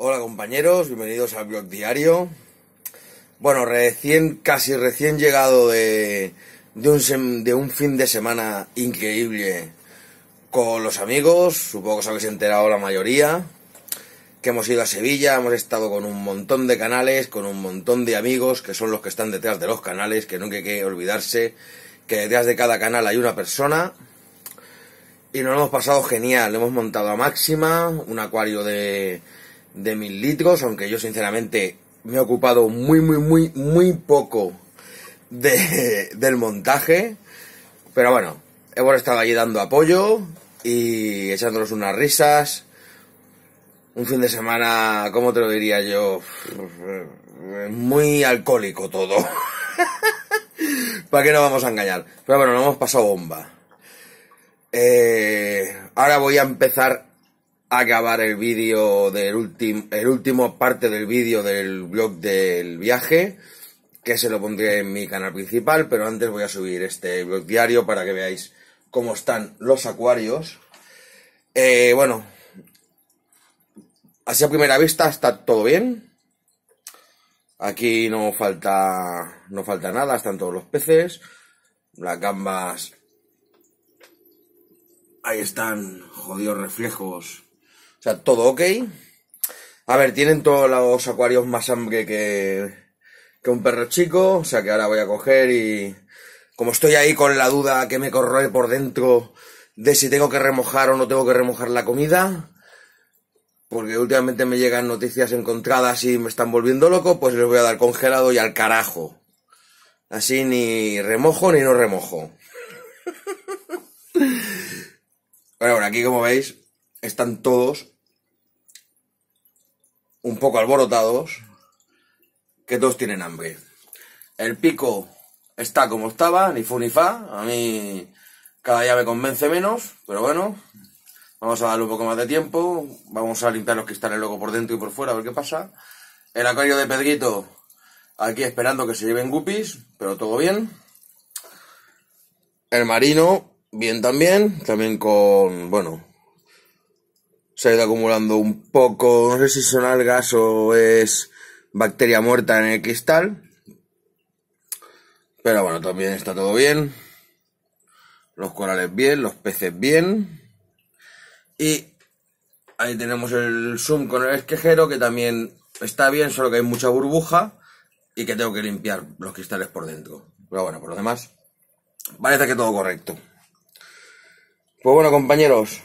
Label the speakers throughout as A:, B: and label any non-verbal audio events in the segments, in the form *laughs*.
A: Hola compañeros, bienvenidos al blog diario. Bueno, recién, casi recién llegado de, de, un, de un fin de semana increíble con los amigos, supongo que os habéis enterado la mayoría, que hemos ido a Sevilla, hemos estado con un montón de canales, con un montón de amigos que son los que están detrás de los canales, que nunca hay que olvidarse que detrás de cada canal hay una persona y nos lo hemos pasado genial, hemos montado a máxima, un acuario de de mil litros, aunque yo sinceramente me he ocupado muy, muy, muy, muy poco de, *laughs* del montaje. Pero bueno, hemos estado allí dando apoyo y echándonos unas risas. Un fin de semana, ¿cómo te lo diría yo? Muy alcohólico todo. *laughs* ¿Para qué nos vamos a engañar? Pero bueno, no hemos pasado bomba. Eh, ahora voy a empezar acabar el vídeo del último, el último parte del vídeo del blog del viaje, que se lo pondré en mi canal principal, pero antes voy a subir este blog diario para que veáis cómo están los acuarios. Eh, bueno, así a primera vista está todo bien. Aquí no falta, no falta nada, están todos los peces, las gambas Ahí están, jodidos reflejos o sea, todo ok. A ver, tienen todos los acuarios más hambre que, que un perro chico. O sea que ahora voy a coger y. Como estoy ahí con la duda que me corroe por dentro de si tengo que remojar o no tengo que remojar la comida. Porque últimamente me llegan noticias encontradas y me están volviendo loco, pues les voy a dar congelado y al carajo. Así ni remojo ni no remojo. *laughs* Bueno, aquí como veis, están todos un poco alborotados, que todos tienen hambre. El pico está como estaba, ni fu ni fa, a mí cada día me convence menos, pero bueno, vamos a darle un poco más de tiempo, vamos a limpiar los cristales luego por dentro y por fuera, a ver qué pasa. El acuario de Pedrito, aquí esperando que se lleven guppies, pero todo bien. El marino, bien también, también con, bueno, se ha ido acumulando un poco, no sé si son algas o es bacteria muerta en el cristal. Pero bueno, también está todo bien. Los corales bien, los peces bien. Y ahí tenemos el zoom con el esquejero que también está bien, solo que hay mucha burbuja y que tengo que limpiar los cristales por dentro. Pero bueno, por lo demás, parece que todo correcto. Pues bueno, compañeros,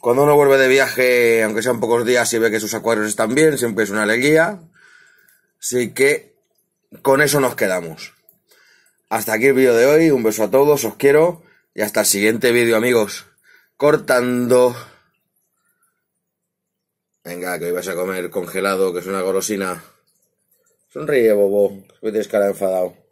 A: cuando uno vuelve de viaje, aunque sean pocos días, y ve que sus acuarios están bien, siempre es una alegría. Así que con eso nos quedamos. Hasta aquí el vídeo de hoy. Un beso a todos, os quiero. Y hasta el siguiente vídeo, amigos. Cortando. Venga, que hoy vas a comer congelado, que es una golosina. Sonríe, bobo. Que tienes cara enfadado.